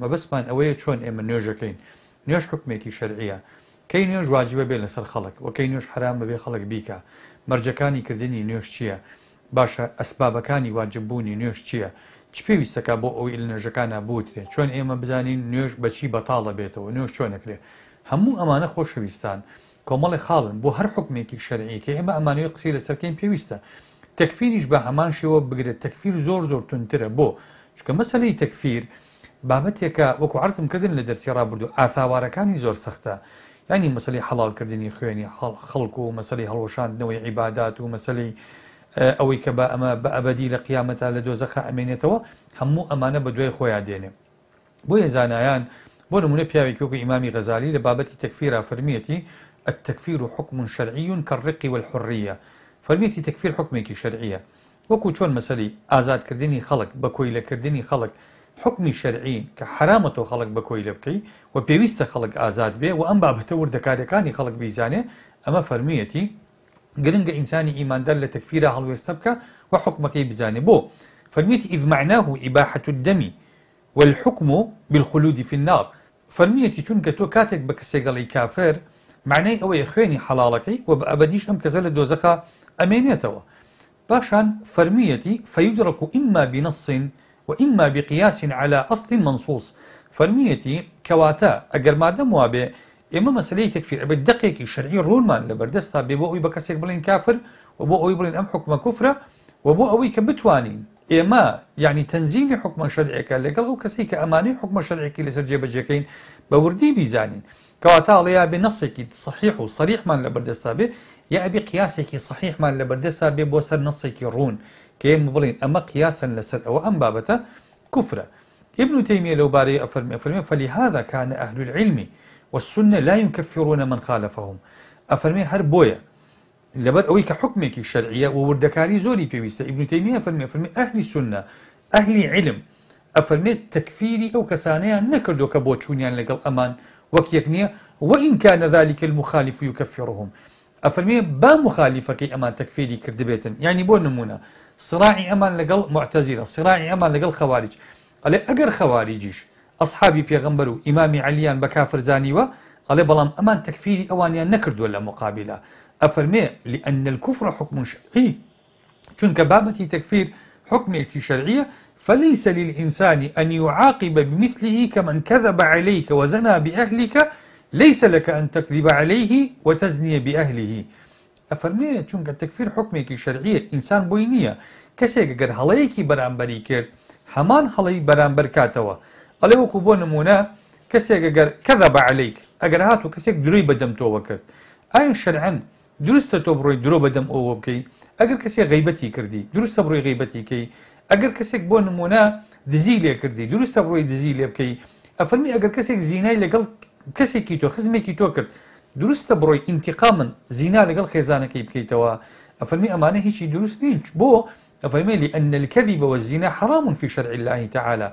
ئەمە بەسمان ئەوەیە چۆن ئێمە نوێژەکەین نوێژ حکمێکی شەرعە کەی نوێژ واجبە بێ لەسەر خەڵک وەکەی نوێژ حرام بەبێ خەڵک بیکە مەرجەکانی کردنی نوێژ چییە باشە ئەسبابەکانی واجببوونی نوێژ چییە چ پێویستەکە بۆ ئەوی نوێژەکانە بوترێ چۆن ئێمە بزانین نوێژ بەچی بەتاڵە بێتەوە نوێژ چۆنەکرێ هەموو ئەمانە خۆشەویستان کۆمەڵی خاڵن بۆ هەر حکمێکی شەرعیکە ئێمە ئەمانەوەی قسی لەسەرکەین پێویستە تەکفیریش بە هەمان شێوە بگرێت تەکفیر زۆر زۆر تونترە بۆ چکە مەسلەی تەکفیر بابەتێکە وەکو عرزم کردن لە دەرسی ڕابردو ئاثاوارەکانی زۆر سەختە ینی مەسلی حەڵالکردنی خوێنی خەڵکو و مەسلی هەڵۆشاندنەوەی عیبادات و مەسلی ئەوەی کە بە ئەمە بە ئەبدی لە قیامەتا لە دۆزەخە ئەمێنێتەوە هەموو ئەمانە بە دوای خۆیان دێنێ بۆ یێزانایان بۆ نمونە پیاوێکوەکو ئیمامی غەزالی لە بابەتی تەکفیرا فەرمیەتی التەکفیر و حکم شەرعیون کەڕقی والحڕە فەرمیەتی تەکفیر حکمێکی شەرعیە وەکو چۆن مەسەلی ئازادکردنی خەڵک بە کۆیلەکردنی خەڵک حکمی شرعي کە حرامە بكوي لبكي بە خلق آزاد بکەیت و پێویستە خەڵک ئازاد بێ و ئەم بابەتە وردەکاریەکانی خەڵک بیزانێ ئەمە فەرمیەتی گرنگە ئینسانی ئیماندار لە تەکفیرە هەڵوێستە بکە و حکمەکەی بزانێ بۆ فەرمیێتی والحكم بالخلود في النار فرميتي چونکە تۆ کاتێک كافر معناه أو معنای حلالكي خوێنی أم و بە ئەبدیش ئەم باشان فرميتي فيدرك اما بنص وإما بقياس على أصل منصوص فرميتي كواتا أجر ما دم وابه إما مسألة تكفير بالدقيق الشرعي رولمان لبردستا ببوئي بكسيك بلين كافر وبوئي بلين أم حكم كفرة وبوئي كبتوانين إما يعني تنزيل حكم شرعك لقل أو كسيك أماني حكم شرعك لسرجي بجيكين بوردي بيزانين كواتا عليا بنصك صحيح وصريح من لبردستا به يا أبي قياسك صحيح من لبردستا به بوسر نصك رون کە بڵین أما قياسا لەسەر أو ئەم بابتا كفرة ابن تيمية لو باري أفرمي أفرمي فلهذا كان أهل العلم والسنة لا يكفرون من خالفهم أفرمي هر بويا لبر أوي كحكمك الشرعية ووردكاري زوري بيويستا ابن تيمية أفرمي أفرمي أهل السنة أهل علم أفرمي تكفيري أو كسانيا نكردو كبوتشونيان لقل أمان وكيكنيا وإن كان ذلك المخالف يكفرهم افرمي با مخالیفەکەی ئەمان تەکفێری کردبێتن يعني بۆ نمونە صراعي امان لقل معتزله صراعي امان لقل خوارج ئەلێ ئەگەر خوارجيش اصحابي پێغمبەر امامي عليان بكافر زاني و ئەڵێ بلام امان تكفيري اواني نكرد ولا مقابله افرمي لأن الكفر حكم شرعي چونك كبابتي تكفير حكم شرعية فليس للإنسان أن يعاقب بمثله كمن كذب عليك وزنى بأهلك ليس لك أن تكذب عليه وتزني بأهله ئەفەرمێ چونکە تەکفیر حکمێکی شەرعیە ئینسان بۆی نییە کەسێک گەر هەڵەیەکی بەرامبەری کرد هەمان هەڵی بەرامبەر کاتەوە ئەڵێ وەکو بۆ نمونە کەسێک گەر کەدا بە عەلیک ئەگەر هات و کەسێک دروی بەدەم تۆوە کرد ئاین شەرعەن دروستە تۆ بڕۆی درۆ بەدەم ئەوە بکەی ئەگەر کەسێک غیبەتی کردی دروستە بڕۆی غیبەتی کەی ئەگەر کەسێک بۆ نمونە دزی لێ کردی دروستە بڕۆی دزی لێ بکەی ئەفەرمی ئەگەر کەسێک زینای لەگەڵ کسی کی تو تۆ کی تو کرد درست بڕۆی انتقام زینا لگل خزانه کی بکی تو ئەفەرمی امانه هیچی درست نیست بو بۆ لی ان الكذب والزنا حرام في شرع الله تعالى